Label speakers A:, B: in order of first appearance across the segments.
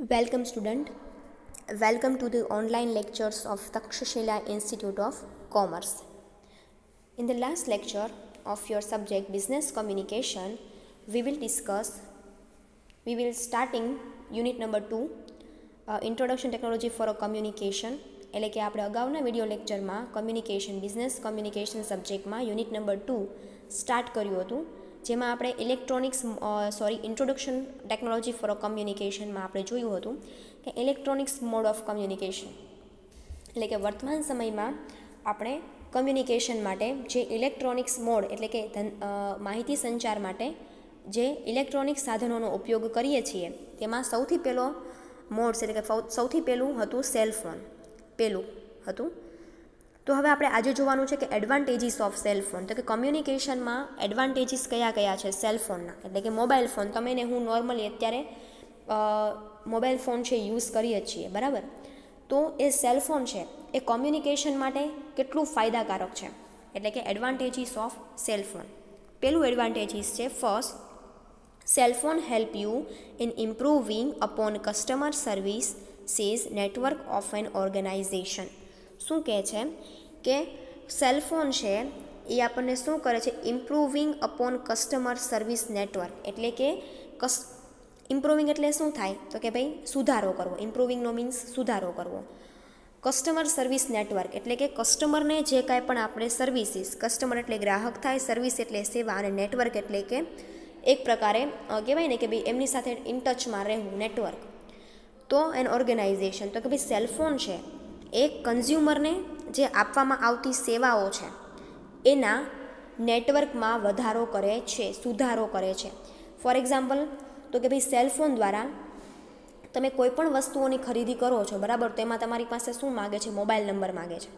A: Welcome student. Welcome to the online lectures of Takshashila Institute of Commerce. In the last lecture of your subject business communication, we will discuss we will starting unit number 2 uh, introduction technology for a communication એટલે કે આપણે અગાઉના video લેક્ચરમાં communication business communication સબ્જેક્ટમાં unit number two start કર્યું હતું જેમાં આપણે electronics sorry introduction technology for કમ્યુનિકેશનમાં આપણે જોયું હતું કે ઇલેક્ટ્રોનિક્સ મોડ ઓફ કમ્યુનિકેશન એટલે કે વર્તમાન સમયમાં આપણે કમ્યુનિકેશન માટે જે ઇલેક્ટ્રોનિક્સ મોડ એટલે કે ધન માહિતી સંચાર માટે જે ઇલેક્ટ્રોનિક સાધનોનો ઉપયોગ કરીએ છીએ તેમાં સૌથી પહેલો મોડ્સ એટલે કે સૌથી પહેલું હતું સેલ ફોન પહેલું હતું તો હવે આપણે આજે જોવાનું છે કે એડવાન્ટેજીસ ઓફ સેલફોન તો કે કમ્યુનિકેશનમાં એડવાન્ટેજીસ કયા કયા છે સેલફોનના એટલે કે મોબાઈલ ફોન તમે ને હું નોર્મલી અત્યારે મોબાઈલ ફોન છે યુઝ કરીએ છીએ બરાબર તો એ સેલફોન છે એ કોમ્યુનિકેશન માટે કેટલું ફાયદાકારક છે એટલે કે એડવાન્ટેજીસ ઓફ સેલફોન પહેલું એડવાન્ટેજીસ છે first cellphone help you in improving upon customer service says network of an organisation શું કહે છે કે સેલફોન છે એ આપણને શું કરે છે improving upon customer service network એટલે કે કસ ઇમ્પ્રુવિંગ એટલે શું થાય તો કે ભાઈ સુધારો કરવો ઇમ્પ્રુવિંગનો મીન્સ સુધારો કરવો કસ્ટમર સર્વિસ નેટવર્ક એટલે કે કસ્ટમરને જે કાંઈ પણ આપણે સર્વિસીસ કસ્ટમર એટલે ગ્રાહક થાય સર્વિસ એટલે સેવા અને નેટવર્ક એટલે કે એક પ્રકારે કહેવાય ને કે ભાઈ એમની સાથે ઇન ટચમાં રહેવું નેટવર્ક તો એન ઓર્ગેનાઇઝેશન તો કે ભાઈ સેલફોન છે એ કન્ઝ્યુમરને જે આપવામાં આવતી સેવાઓ છે એના નેટવર્કમાં વધારો કરે છે સુધારો કરે છે ફોર એક્ઝામ્પલ તો કે ભાઈ સેલફોન દ્વારા તમે કોઈપણ વસ્તુઓની ખરીદી કરો છો બરાબર તો એમાં તમારી પાસે શું માગે છે મોબાઈલ નંબર માગે છે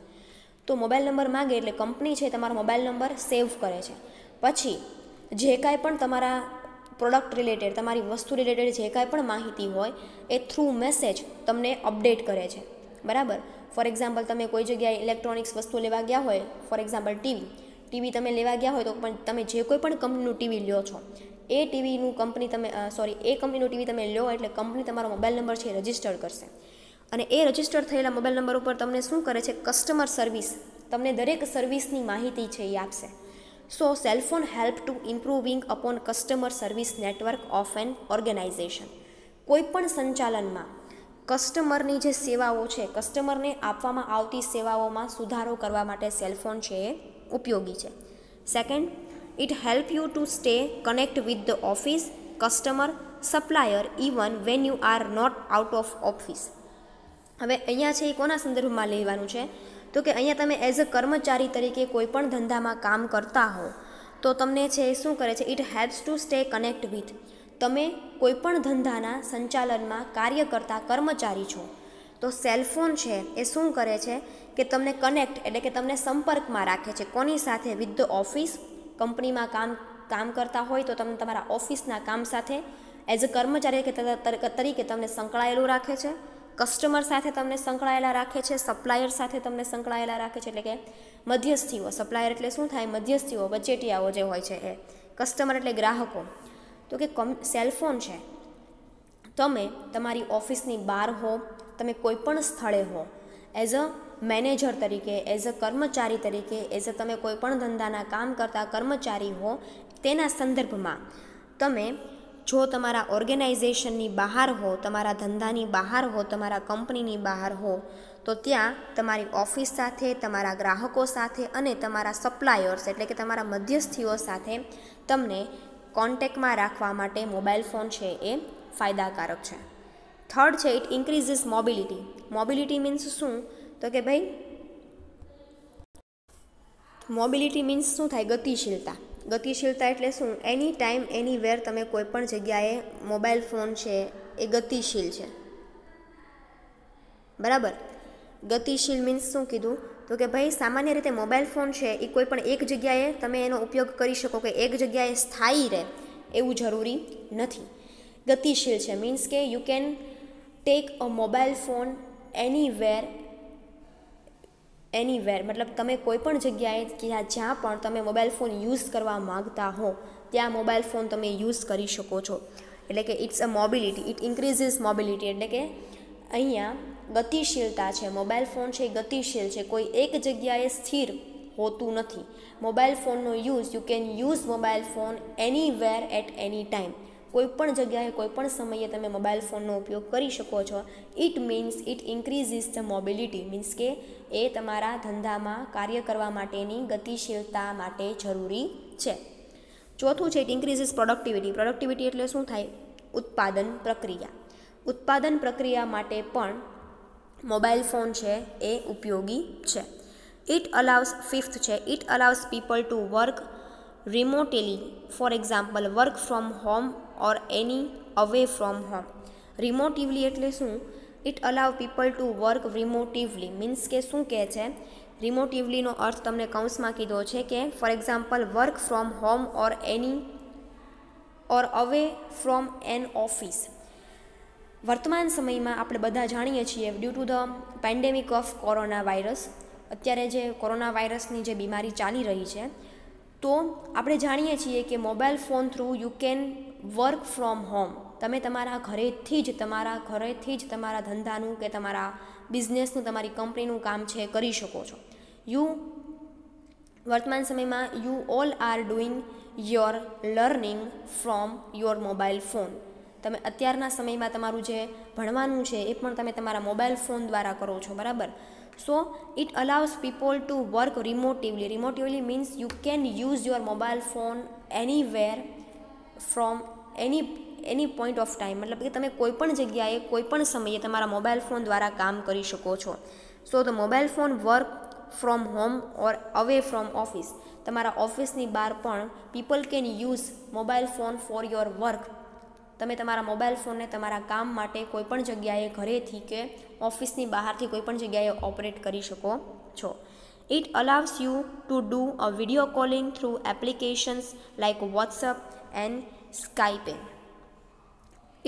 A: તો મોબાઈલ નંબર માગે એટલે કંપની છે તમારો મોબાઈલ નંબર સેવ કરે છે પછી જે કાંઈ પણ તમારા પ્રોડક્ટ રિલેટેડ તમારી વસ્તુ રિલેટેડ જે કાંઈ પણ માહિતી હોય એ થ્રુ મેસેજ તમને અપડેટ કરે છે બરાબર ફોર એક્ઝામ્પલ તમે કોઈ જગ્યાએ ઇલેક્ટ્રોનિક્સ વસ્તુ લેવા ગયા હોય ફોર એક્ઝામ્પલ ટીવી ટીવી તમે લેવા ગયા હોય તો પણ તમે જે કોઈ પણ કંપનીનું ટીવી લ્યો છો એ ટીવીનું કંપની તમે સોરી એ કંપનીનું ટીવી તમે લ્યો એટલે કંપની તમારો મોબાઈલ નંબર છે રજિસ્ટર કરશે અને એ રજિસ્ટર થયેલા મોબાઈલ નંબર ઉપર તમને શું કરે છે કસ્ટમર સર્વિસ તમને દરેક સર્વિસની માહિતી છે એ આપશે so cellphone help to improving upon customer service network of an organisation કોઈપણ સંચાલનમાં કસ્ટમરની જે સેવાઓ છે કસ્ટમરને આપવામાં આવતી સેવાઓમાં સુધારો કરવા માટે સેલફોન છે એ ઉપયોગી છે second it help you to stay connect with the office customer supplier even when you are not out of office હવે અહીંયા છે એ કોના સંદર્ભમાં લેવાનું છે તો કે અહીંયા તમે એઝ અ કર્મચારી તરીકે કોઈ પણ ધંધામાં કામ કરતા હો તો તમને છે શું કરે છે it helps to stay connect with તમે કોઈપણ ધંધાના સંચાલનમાં કાર્ય કરતા કર્મચારી છો તો સેલફોન છે એ શું કરે છે કે તમને કનેક્ટ એટલે કે તમને સંપર્કમાં રાખે છે કોની સાથે વિથ ધ ઓફિસ કંપનીમાં કામ કામ કરતા હોય તો તમને તમારા ઓફિસના કામ સાથે એઝ અ કર્મચારી તરીકે તમને સંકળાયેલું રાખે છે કસ્ટમર સાથે તમને સંકળાયેલા રાખે છે સપ્લાયર સાથે તમને સંકળાયેલા રાખે છે એટલે કે મધ્યસ્થીઓ સપ્લાયર એટલે શું થાય મધ્યસ્થીઓ બચેટિયાઓ જે હોય છે એ કસ્ટમર એટલે ગ્રાહકો તો કે કમ સેલફોન છે તમે તમારી ઓફિસની બહાર હો તમે કોઈ પણ સ્થળે હો એઝ અ મેનેજર તરીકે એઝ અ કર્મચારી તરીકે એઝ અ તમે કોઈપણ ધંધાના કામ કરતા કર્મચારી હો તેના સંદર્ભમાં તમે જો તમારા ઓર્ગેનાઇઝેશનની બહાર હો તમારા ધંધાની બહાર હો તમારા કંપનીની બહાર હો તો ત્યાં તમારી ઓફિસ સાથે તમારા ગ્રાહકો સાથે અને તમારા સપ્લાયર્સ એટલે કે તમારા મધ્યસ્થીઓ સાથે તમને કોન્ટેકમાં રાખવા માટે મોબાઈલ ફોન છે એ ફાયદાકારક છે થર્ડ છે it increases mobility mobility means શું તો કે ભાઈ મોબિલિટી મીન્સ શું થાય ગતિશીલતા ગતિશીલતા એટલે શું એની ટાઈમ એની વેર તમે કોઈપણ જગ્યાએ મોબાઈલ ફોન છે એ ગતિશીલ છે બરાબર ગતિશીલ મીન્સ શું કીધું તો કે ભાઈ સામાન્ય રીતે મોબાઈલ ફોન છે એ કોઈ પણ એક જગ્યાએ તમે એનો ઉપયોગ કરી શકો કે એક જગ્યાએ સ્થાયી રહે એવું જરૂરી નથી ગતિશીલ છે મીન્સ કે you can take a mobile phone any anywhere anywhere મતલબ તમે કોઈ પણ જગ્યાએ કે જ્યાં પણ તમે મોબાઈલ ફોન યુઝ કરવા માગતા હો ત્યાં મોબાઈલ ફોન તમે યુઝ કરી શકો છો એટલે કે it's a mobility it increases mobility એટલે કે અહીંયા ગતિશીલતા છે મોબાઈલ ફોન છે એ ગતિશીલ છે કોઈ એક જગ્યાએ સ્થિર હોતું નથી મોબાઈલ ફોનનો use you can use mobile phone anywhere at any time કોઈપણ જગ્યાએ કોઈપણ સમયે તમે મોબાઈલ ફોનનો ઉપયોગ કરી શકો છો it means it increases the mobility means કે એ તમારા ધંધામાં કાર્ય કરવા માટેની ગતિશીલતા માટે જરૂરી છે ચોથું છે ઇટ ઇન્ક્રીઝીસ પ્રોડક્ટિવિટી પ્રોડક્ટિવિટી એટલે શું થાય ઉત્પાદન પ્રક્રિયા ઉત્પાદન પ્રક્રિયા માટે પણ મોબાઈલ ફોન છે એ ઉપયોગી છે ઇટ અલાઉઝ ફિફ્થ છે it allows people to work remotely for example work from home or any away from home remotely એટલે શું it allow people to work remotely means કે શું કહે છે રિમોટિવલીનો અર્થ તમને કૌંસમાં કીધો છે કે for example work from home or any or away from N office વર્તમાન સમયમાં આપણે બધા જાણીએ છીએ due to the pandemic of corona virus અત્યારે જે કોરોના વાયરસની જે બીમારી ચાલી રહી છે તો આપણે જાણીએ છીએ કે mobile phone through you can work from home તમે તમારા ઘરેથી જ તમારા ઘરેથી જ તમારા ધંધાનું કે તમારા બિઝનેસનું તમારી કંપનીનું કામ છે કરી શકો છો યુ વર્તમાન સમયમાં you all are doing your learning from your mobile phone તમે અત્યારના સમયમાં તમારું જે ભણવાનું છે એ પણ તમે તમારા મોબાઈલ ફોન દ્વારા કરો છો બરાબર so it allows people to work remotely remotely means you can use your mobile phone anywhere from any any point of time મતલબ કે તમે કોઈપણ જગ્યાએ કોઈપણ સમયે તમારા મોબાઈલ ફોન દ્વારા કામ કરી શકો છો so the mobile phone work from home or away from office તમારા ઓફિસની બહાર પણ people can use mobile phone for your work તમે તમારા મોબાઈલ ફોનને તમારા કામ માટે કોઈપણ જગ્યાએ ઘરેથી કે ઓફિસની બહારથી કોઈપણ જગ્યાએ ઓપરેટ કરી શકો છો it allows you to do a video calling through applications like WhatsApp and Skype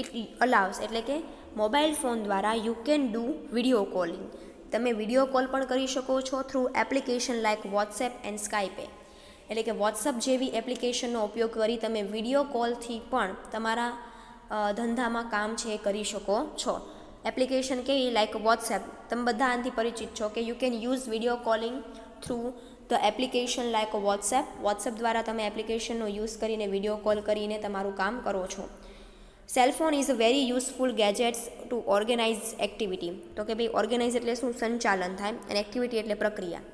A: it allows એટલે કે મોબાઈલ ફોન દ્વારા you can do video calling તમે વિડીયો કોલ પણ કરી શકો છો through application like WhatsApp and Skype એટલે કે વોટ્સઅપ જેવી એપ્લિકેશનનો ઉપયોગ કરી તમે વિડીયો કોલથી પણ તમારા ધંધામાં કામ છે એ કરી શકો છો એપ્લિકેશન કેવી લાઇક વોટ્સએપ તમે બધા આનાથી પરિચિત છો કે you can use video calling through the application like WhatsApp WhatsApp દ્વારા તમે એપ્લિકેશનનો યુઝ કરીને વિડીયો કોલ કરીને તમારું કામ કરો છો cellphone is a very useful gadgets to organise activity તો કે ભાઈ ઓર્ગેનાઇઝ એટલે શું સંચાલન થાય અને એક્ટિવિટી એટલે પ્રક્રિયા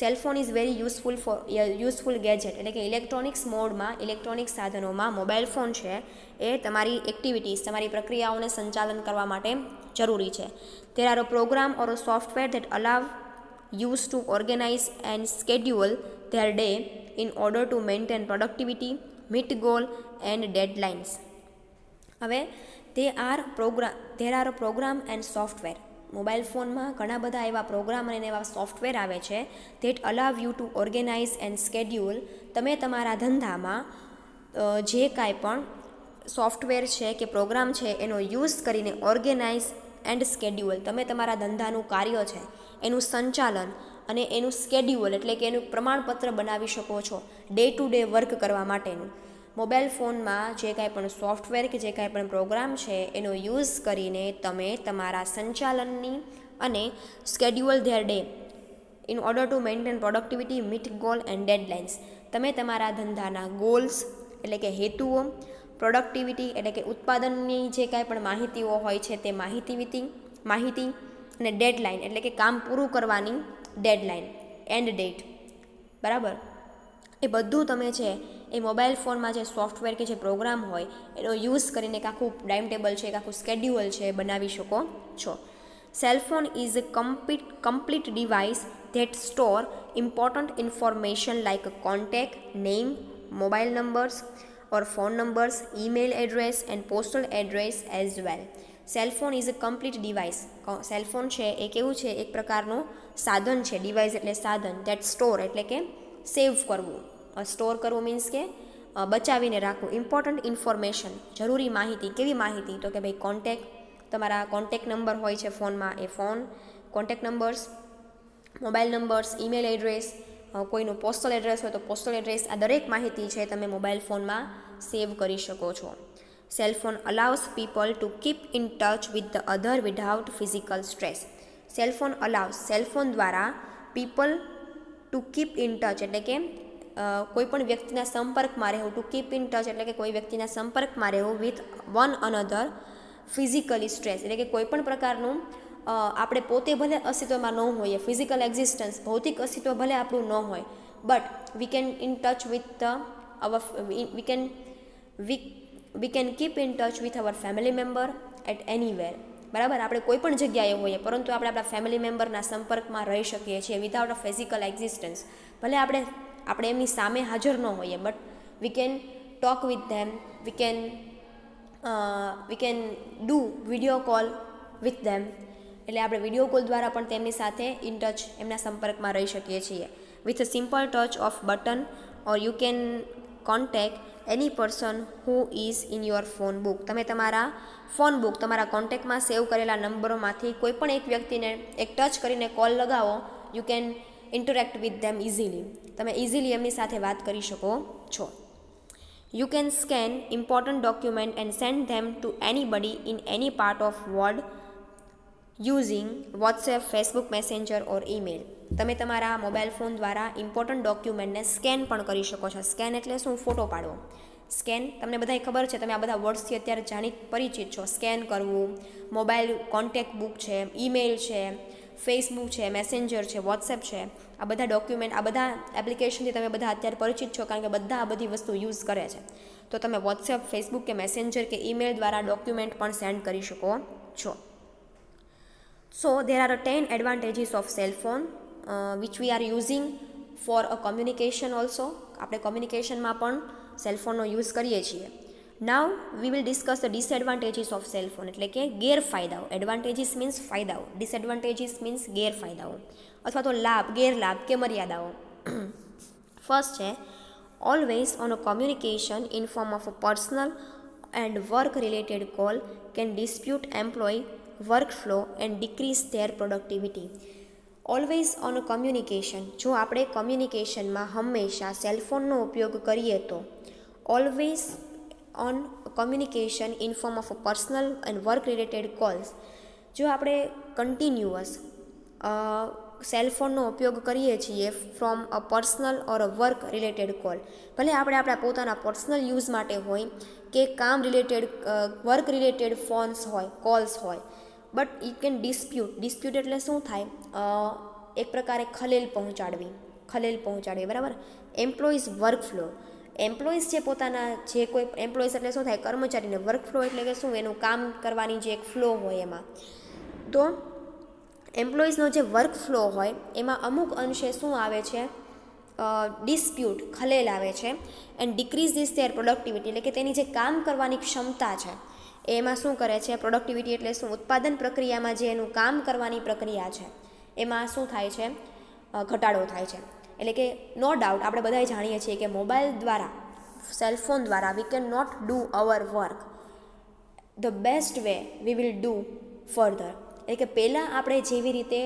A: cellphone is very useful for useful gadget એટલે કે ઇલેક્ટ્રોનિક્સ મોડમાં ઇલેક્ટ્રોનિક સાધનોમાં મોબાઈલ ફોન છે એ તમારી એક્ટિવિટીઝ તમારી પ્રક્રિયાઓને સંચાલન કરવા માટે જરૂરી છે there are program or software that allow use to organise and schedule their day in order to maintain productivity meet goal and deadlines હવે they are program there are program and software mobile ફોનમાં ઘણા બધા એવા programme અને એવા software આવે છે that allow you to organise and schedule તમે તમારા ધંધામાં જે કાંઈ પણ સોફ્ટવેર છે કે પ્રોગ્રામ છે એનો યુઝ કરીને ઓર્ગેનાઇઝ એન્ડ સ્કેડ્યુઅલ તમે તમારા ધંધાનું કાર્ય છે એનું સંચાલન અને એનું સ્કેડ્યુઅલ એટલે કે એનું પ્રમાણપત્ર બનાવી શકો છો ડે ટુ ડે વર્ક કરવા માટેનું મોબાઈલ ફોનમાં જે કાંઈ પણ સોફ્ટવેર કે જે કાંઈ પણ પ્રોગ્રામ છે એનો યુઝ કરીને તમે તમારા સંચાલનની અને schedule their day in order to maintain productivity meet goal and deadlines તમે તમારા ધંધાના ગોલ્સ એટલે કે હેતુઓ પ્રોડક્ટિવિટી એટલે કે ઉત્પાદનની જે કાંઈ પણ માહિતીઓ હોય છે તે માહિતીવિતી માહિતી અને ડેડલાઇન એટલે કે કામ પૂરું કરવાની ડેડલાઇન એન્ડ ડેટ બરાબર એ બધું તમે છે એ મોબાઈલ ફોનમાં જે સોફ્ટવેર કે જે પ્રોગ્રામ હોય એનો યુઝ કરીને એક આખું ટાઈમ ટેબલ છે એક આખું સ્કેડ્યુઅલ છે બનાવી શકો છો cellphone is a complete complete device that store important information like contact name mobile numbers or phone numbers email address and postal address as well cellphone is a complete device cellphone છે એ કેવું છે એક પ્રકારનું સાધન છે device એટલે સાધન ધેટ સ્ટોર એટલે કે સેવ કરવું સ્ટોર કરવું મીન્સ કે બચાવીને રાખવું ઇમ્પોર્ટન્ટ ઇન્ફોર્મેશન જરૂરી માહિતી કેવી માહિતી તો કે ભાઈ કોન્ટેક તમારા કોન્ટેક નંબર હોય છે ફોનમાં એ phone contact numbers mobile numbers email address કોઈનું પોસ્ટલ એડ્રેસ હોય તો પોસ્ટલ એડ્રેસ આ દરેક માહિતી છે તમે મોબાઈલ ફોનમાં સેવ કરી શકો છો cellphone allows people to keep in touch with the other without physical stress cellphone allows cellphone દ્વારા people to keep in touch એટલે કે કોઈપણ વ્યક્તિના સંપર્કમાં રહેવું ટુ કીપ ઇન ટચ એટલે કે કોઈ વ્યક્તિના સંપર્કમાં રહેવું with one another physically stress એટલે કે કોઈ પણ પ્રકારનું આપણે પોતે ભલે અસ્તિત્વમાં ન હોઈએ ફિઝિકલ એક્ઝિસ્ટન્સ ભૌતિક અસ્તિત્વ ભલે આપણું ન હોય but we can in touch with the our we can we we can keep in touch with our family member at anywhere બરાબર આપણે કોઈ પણ જગ્યાએ હોઈએ પરંતુ આપણે આપણા ફેમિલી મેમ્બરના સંપર્કમાં રહી શકીએ છીએ વિધાઉટ અ ફિઝિકલ એક્ઝિસ્ટન્સ ભલે આપણે આપણે એમની સામે હાજર ન હોઈએ but we can talk with them we can we can do video call with them એટલે આપણે વિડીયો કોલ દ્વારા પણ તેમની સાથે ઇન ટચ એમના સંપર્કમાં રહી શકીએ છીએ with a simple touch of button or you can contact any person who is in your phone book તમે તમારા ફોન બુક તમારા કોન્ટેક્ટમાં સેવ કરેલા નંબરોમાંથી કોઈ પણ એક વ્યક્તિને એક ટચ કરીને કોલ લગાવો you can interact with them easily તમે ઇઝીલી એમની સાથે વાત કરી શકો છો you can scan important document and send them to any anybody in any part of world using WhatsApp Facebook Messenger or email તમે તમારા મોબાઈલ ફોન દ્વારા ઇમ્પોર્ટન્ટ ડોક્યુમેન્ટને સ્કેન પણ કરી શકો છો સ્કેન એટલે શું ફોટો પાડવો સ્કેન તમને બધાએ ખબર છે તમે આ બધા વર્ડ્સથી અત્યારે જાણી પરિચિત છો સ્કેન કરવું મોબાઈલ કોન્ટેક્ટ બુક છે ઈમેલ છે ફેસબુક છે મેસેન્જર છે વોટ્સએપ છે આ બધા ડોક્યુમેન્ટ આ બધા એપ્લિકેશનથી તમે બધા અત્યારે પરિચિત છો કારણ કે બધા આ બધી વસ્તુ યુઝ કરે છે તો તમે વોટ્સએપ ફેસબુક કે મેસેન્જર કે ઈમેલ દ્વારા ડોક્યુમેન્ટ પણ સેન્ડ કરી શકો છો so there are ten advantages of cellphone which we are using for a communication also આપણે કોમ્યુનિકેશનમાં પણ સેલફોનનો યુઝ કરીએ છીએ now we will discuss the disadvantages of cellphone એટલે કે ગેરફાયદાઓ એડવાન્ટેજીસ મીન્સ ફાયદાઓ ડિસએડવાન્ટેજીસ મીન્સ ગેરફાયદાઓ અથવા તો લાભ ગેરલાભ કે મર્યાદાઓ ફર્સ્ટ છે always on a communication in form of a personal and work related call can dispute employ work flow and decrease their productivity always on communication જો આપણે કોમ્યુનિકેશનમાં હંમેશા સેલફોનનો ઉપયોગ કરીએ તો always on communication in form of personal and work related calls જો આપણે કન્ટિન્યુઅસ સેલફોનનો ઉપયોગ કરીએ છીએ from a personal or a work related call ભલે આપણે આપણા પોતાના પર્સનલ યુઝ માટે હોય કે કામ રિલેટેડ વર્ક રિલેટેડ ફોન્સ હોય કોલ્સ હોય but it can dispute dispute એટલે શું થાય એક પ્રકારે ખલેલ પહોંચાડવી ખલેલ પહોંચાડવી બરાબર એમ્પ્લોઈઝ વર્ક ફ્લો એમ્પ્લોઈઝ જે પોતાના જે કોઈ એમ્પ્લોઈઝ એટલે શું થાય કર્મચારીને વર્ક ફ્લો એટલે કે શું એનું કામ કરવાની જે એક ફ્લો હોય એમાં તો એમ્પ્લોઈઝનો જે વર્ક ફ્લો હોય એમાં અમુક અંશે શું આવે છે ડિસ્પ્યુટ ખલેલ આવે છે and decrease is their productivity એટલે કે તેની જે કામ કરવાની ક્ષમતા છે એમાં શું કરે છે પ્રોડક્ટિવિટી એટલે શું ઉત્પાદન પ્રક્રિયામાં જે એનું કામ કરવાની પ્રક્રિયા છે એમાં શું થાય છે ઘટાડો થાય છે એટલે કે નો ડાઉટ આપણે બધાએ જાણીએ છીએ કે મોબાઈલ દ્વારા સેલફોન દ્વારા we can not do our work the best way we will do further એટલે કે પહેલાં આપણે જેવી રીતે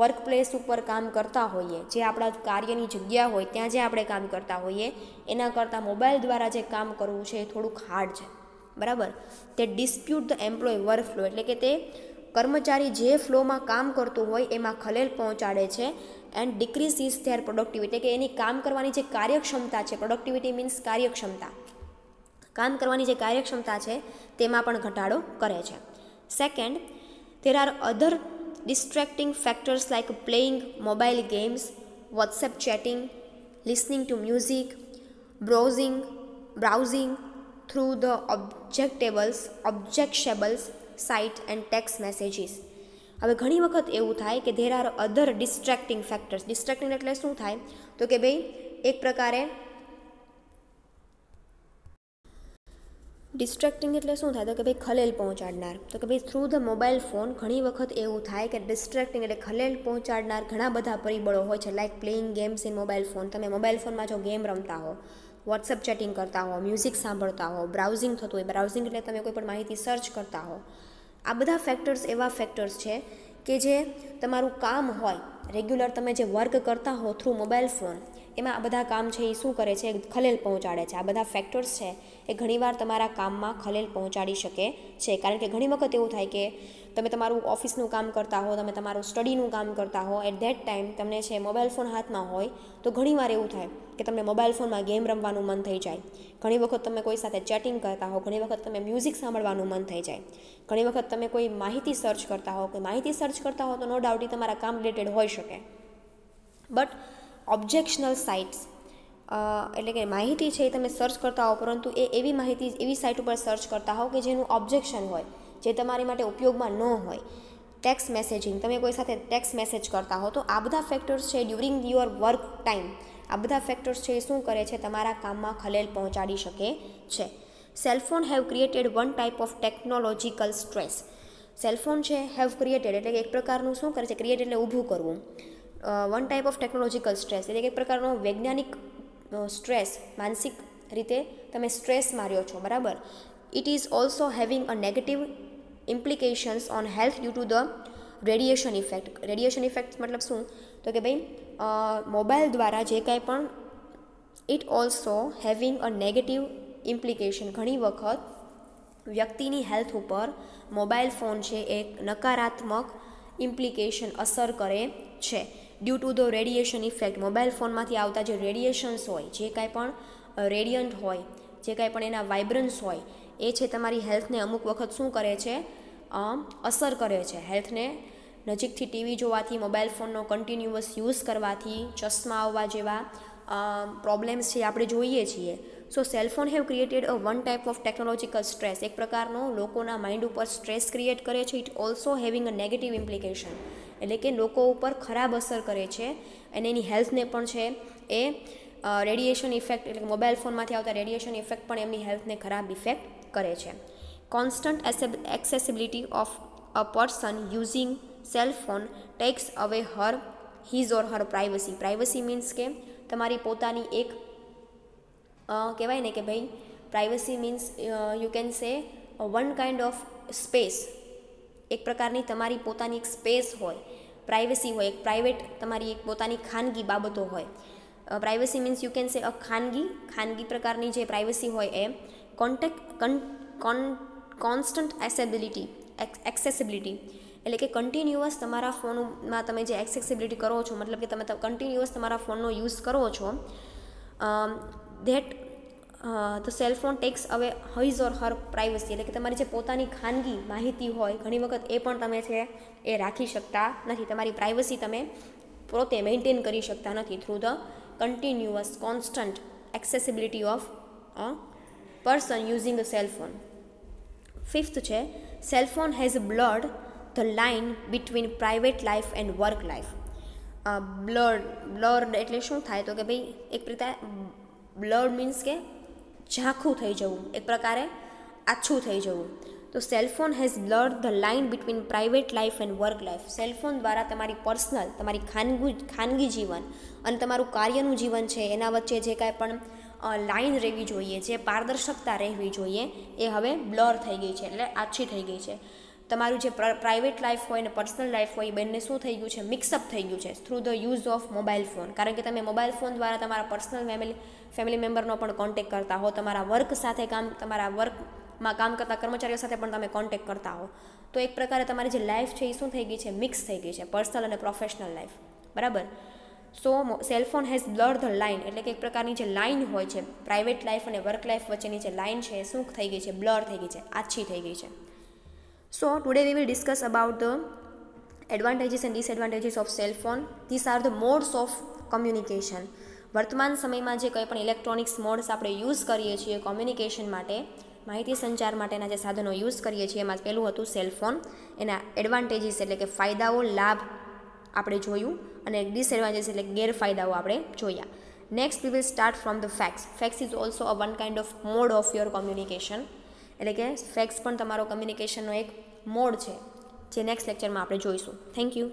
A: વર્ક પ્લેસ ઉપર કામ કરતા હોઈએ જે આપણા કાર્યની જગ્યા હોય ત્યાં જે આપણે કામ કરતા હોઈએ એના કરતાં મોબાઈલ દ્વારા જે કામ કરવું છે એ થોડુંક હાર્ડ છે બરાબર તે dispute the employ work flow એટલે કે તે કર્મચારી જે ફ્લોમાં કામ કરતો હોય એમાં ખલેલ પહોંચાડે છે and decrease is their productivity કે એની કામ કરવાની જે કાર્યક્ષમતા છે પ્રોડક્ટિવિટી મીન્સ કાર્યક્ષમતા કામ કરવાની જે કાર્યક્ષમતા છે તેમાં પણ ઘટાડો કરે છે second there are other distracting factors like playing mobile games whatsapp chatting listening to music browsing browsing through the objectables objectables site and text messages હવે ઘણી વખત એવું થાય કે there are other distracting factors distracting એટલે શું થાય તો કે ભાઈ એક પ્રકારે ડિસ્ટ્રેક્ટિંગ એટલે શું થાય તો કે ભાઈ ખલેલ પહોંચાડનાર તો કે ભાઈ થ્રુ ધ મોબાઈલ ફોન ઘણી વખત એવું થાય કે ડિસ્ટ્રેક્ટિંગ એટલે ખલેલ પહોંચાડનાર ઘણા બધા પરિબળો હોય છે like playing games in mobile phone તમે મોબાઈલ ફોનમાં જો ગેમ રમતા હો વોટ્સએપ ચેટિંગ કરતા હો મ્યુઝિક સાંભળતા હો બ્રાઉઝિંગ થતું હોય બ્રાઉઝિંગ એટલે તમે કોઈ પણ માહિતી સર્ચ કરતા હો આ બધા ફેક્ટર્સ એવા ફેક્ટર્સ છે કે જે તમારું કામ હોય રેગ્યુલર તમે જે વર્ક કરતા હો થ્રુ મોબાઈલ ફોન એમાં આ બધા કામ છે એ શું કરે છે ખલેલ પહોંચાડે છે આ બધા ફેક્ટર્સ છે એ ઘણીવાર તમારા કામમાં ખલેલ પહોંચાડી શકે છે કારણ કે ઘણી વખત એવું થાય કે તમે તમારું ઓફિસનું કામ કરતા હો તમે તમારું સ્ટડીનું કામ કરતા હો એટ ધેટ ટાઈમ તમને છે મોબાઈલ ફોન હાથમાં હોય તો ઘણીવાર એવું થાય કે તમને મોબાઈલ ફોનમાં ગેમ રમવાનું મન થઈ જાય ઘણી વખત તમે કોઈ સાથે ચેટિંગ કરતા હો ઘણી વખત તમે મ્યુઝિક સાંભળવાનું મન થઈ જાય ઘણી વખત તમે કોઈ માહિતી સર્ચ કરતા હો કોઈ માહિતી સર્ચ કરતા હો તો નો ડાઉટ એ તમારા કામ રિલેટેડ હોઈ શકે બટ ઓબ્જેક્શનલ સાઇટ્સ એટલે કે માહિતી છે એ તમે સર્ચ કરતા હોવ પરંતુ એ એવી માહિતી એવી સાઇટ ઉપર સર્ચ કરતા હોવ કે જેનું ઓબ્જેક્શન હોય જે તમારી માટે ઉપયોગમાં ન હોય ટેક્સ મેસેજિંગ તમે કોઈ સાથે ટેક્સ મેસેજ કરતા હો તો આ બધા ફેક્ટર્સ છે ડ્યુરિંગ યોર વર્ક ટાઈમ આ બધા ફેક્ટર્સ છે એ શું કરે છે તમારા કામમાં ખલેલ પહોંચાડી શકે છે cellphone have created one type of technological stress cellphone છે હેવ ક્રિએટેડ એટલે કે એક પ્રકારનું શું કરે છે ક્રિએટ એટલે ઊભું કરવું one type of technological stress એટલે એક પ્રકારનો વૈજ્ઞાનિક સ્ટ્રેસ માનસિક રીતે તમે સ્ટ્રેસ માર્યો છો બરાબર it is also having a negative implications on health due to the radiation effect radiation effect મતલબ શું તો કે ભાઈ મોબાઈલ દ્વારા જે કાંઈ પણ it also having a negative implication ઘણી વખત વ્યક્તિની હેલ્થ ઉપર મોબાઈલ ફોન છે એક નકારાત્મક ઇમ્પ્લિકેશન અસર કરે છે due to the radiation effect mobile ફોનમાંથી આવતા જે રેડિએશન્સ હોય જે કાંઈ પણ રેડિયન્ટ હોય જે કાંઈ પણ એના વાઇબ્રન્સ હોય એ છે તમારી હેલ્થને અમુક વખત શું કરે છે અસર કરે છે હેલ્થને નજીકથી ટીવી જોવાથી મોબાઈલ ફોનનો કન્ટિન્યુઅસ યુઝ કરવાથી ચશ્મા આવવા જેવા પ્રોબ્લેમ્સ છે આપણે જોઈએ છીએ so cellphone have created a one type of technological stress એક પ્રકારનો લોકોના માઇન્ડ ઉપર સ્ટ્રેસ ક્રિએટ કરે છે it also having a negative implication એટલે કે લોકો ઉપર ખરાબ અસર કરે છે અને એની હેલ્થને પણ છે એ રેડિયેશન ઇફેક્ટ એટલે મોબાઈલ ફોનમાંથી આવતા રેડિયેશન ઇફેક્ટ પણ એમની હેલ્થને ખરાબ ઇફેક્ટ કરે છે constant accessibility of a person using cell phone takes away her his or her privacy privacy means કે તમારી પોતાની એક કહેવાય ને કે ભાઈ privacy means you can say one kind of space એક પ્રકારની તમારી પોતાની એક સ્પેસ હોય પ્રાઇવસી હોય એક પ્રાઇવેટ તમારી એક પોતાની ખાનગી બાબતો હોય પ્રાઇવસી મીન્સ યુ કેન સે અ ખાનગી ખાનગી પ્રકારની જે પ્રાઇવસી હોય એ કોન્ટેક કન કોન કોન્સ્ટન્ટ એસેબિલિટી એક્સેસિબિલિટી એટલે કે કન્ટિન્યુઅસ તમારા ફોનમાં તમે જે એક્સેસિબિલિટી કરો છો મતલબ કે તમે કન્ટિન્યુઅસ તમારા ફોનનો યુઝ કરો છો ધેટ ધ સેલફોન ટેક્સ હવે હઇઝ ઓર હર પ્રાઇવસી એટલે કે તમારી જે પોતાની ખાનગી માહિતી હોય ઘણી વખત એ પણ તમે છે એ રાખી શકતા નથી તમારી પ્રાઇવસી તમે પોતે મેન્ટેન કરી શકતા નથી through the continuous constant accessibility of a person using a cellphone fifth છે cellphone has blurred the line between private life and work life blurred blurred એટલે શું થાય તો કે ભાઈ એક રીતે બ્લડ મીન્સ કે ઝાંખું થઈ જવું એક પ્રકારે આછું થઈ જવું તો cellphone has blur the line between private life and work life cellphone દ્વારા તમારી પર્સનલ તમારી ખાનગી ખાનગી જીવન અને તમારું કાર્યનું જીવન છે એના વચ્ચે જે કાંઈ પણ લાઇન રહેવી જોઈએ જે પારદર્શકતા રહેવી જોઈએ એ હવે બ્લર થઈ ગઈ છે એટલે આછી થઈ ગઈ છે તમારું જે પ્રાઇવેટ લાઈફ હોય અને પર્સનલ લાઈફ હોય એ બંને શું થઈ ગયું છે મિક્સઅપ થઈ ગયું છે through the use of mobile phone કારણ કે તમે મોબાઈલ ફોન દ્વારા તમારા પર્સનલ ફેમિલી ફેમિલી મેમ્બરનો પણ કોન્ટેક કરતા હો તમારા વર્ક સાથે કામ તમારા વર્કમાં કામ કરતા કર્મચારીઓ સાથે પણ તમે કોન્ટેક કરતા હો તો એક પ્રકારે તમારી જે લાઈફ છે એ શું થઈ ગઈ છે મિક્સ થઈ ગઈ છે પર્સનલ અને પ્રોફેશનલ લાઈફ બરાબર so cellphone has blur the line એટલે કે એક પ્રકારની જે લાઇન હોય છે પ્રાઇવેટ લાઈફ અને વર્ક લાઈફ વચ્ચેની જે લાઇન છે એ શું થઈ ગઈ છે બ્લર થઈ ગઈ છે આછી થઈ ગઈ છે so today we will discuss about the advantages and disadvantages of cell phone. These are the modes of communication. વર્તમાન સમયમાં જે કંઈ પણ ઇલેક્ટ્રોનિક્સ મોડ્સ આપણે યુઝ કરીએ છીએ કોમ્યુનિકેશન માટે માહિતી સંચાર માટેના જે સાધનો યુઝ કરીએ છીએ એમાં પહેલું હતું સેલફોન એના એડવાન્ટેજીસ એટલે કે ફાયદાઓ લાભ આપણે જોયું અને ડિસએડવાન્ટેજીસ એટલે ગેરફાયદાઓ આપણે જોયા next we will start from the fax fax is also a one kind of mode of your communication એટલે કે ફેક્સ પણ તમારો કમ્યુનિકેશનનો એક મોડ છે જે નેક્સ્ટ લેક્ચરમાં આપણે જોઈશું થેન્ક યુ